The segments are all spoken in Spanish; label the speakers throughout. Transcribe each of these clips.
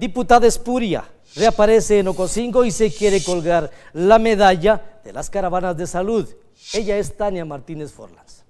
Speaker 1: Diputada espuria reaparece en Ocosingo y se quiere colgar la medalla de las caravanas de salud. Ella es Tania Martínez Forlas.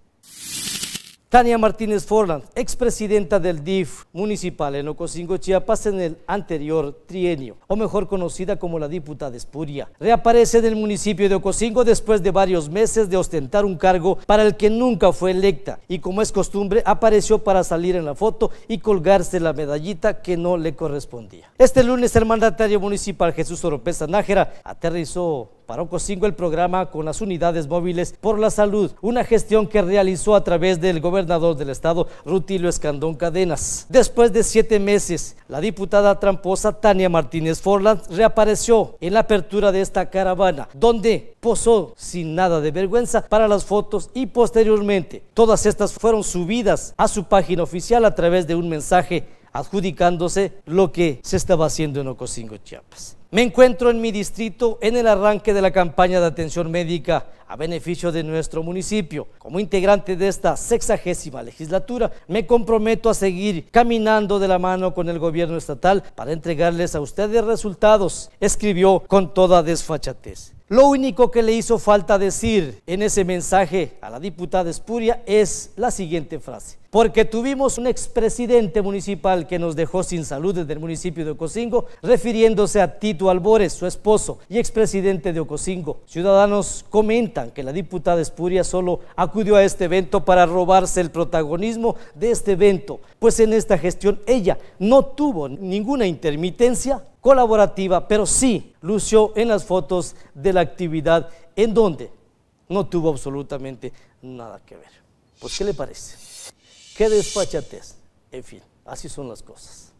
Speaker 1: Tania Martínez Forland, expresidenta del DIF municipal en Ocosingo, Chiapas, en el anterior trienio, o mejor conocida como la diputada espuria, reaparece en el municipio de Ocosingo después de varios meses de ostentar un cargo para el que nunca fue electa y como es costumbre apareció para salir en la foto y colgarse la medallita que no le correspondía. Este lunes el mandatario municipal Jesús Oropesa Nájera aterrizó para Ocosingo el programa con las unidades móviles por la salud, una gestión que realizó a través del gobernador del estado, Rutilio Escandón Cadenas. Después de siete meses, la diputada tramposa Tania Martínez Forland reapareció en la apertura de esta caravana, donde posó sin nada de vergüenza para las fotos y posteriormente todas estas fueron subidas a su página oficial a través de un mensaje adjudicándose lo que se estaba haciendo en Ocosingo, Chiapas. Me encuentro en mi distrito en el arranque de la campaña de atención médica a beneficio de nuestro municipio. Como integrante de esta sexagésima legislatura, me comprometo a seguir caminando de la mano con el gobierno estatal para entregarles a ustedes resultados, escribió con toda desfachatez. Lo único que le hizo falta decir en ese mensaje a la diputada Espuria es la siguiente frase porque tuvimos un expresidente municipal que nos dejó sin salud desde el municipio de Cocingo, refiriéndose a Tito Albores, su esposo y expresidente de Ocosingo. Ciudadanos comentan que la diputada Espuria solo acudió a este evento para robarse el protagonismo de este evento, pues en esta gestión ella no tuvo ninguna intermitencia colaborativa, pero sí lució en las fotos de la actividad en donde no tuvo absolutamente nada que ver. ¿por pues, ¿qué le parece? Qué despachatez. En fin, así son las cosas.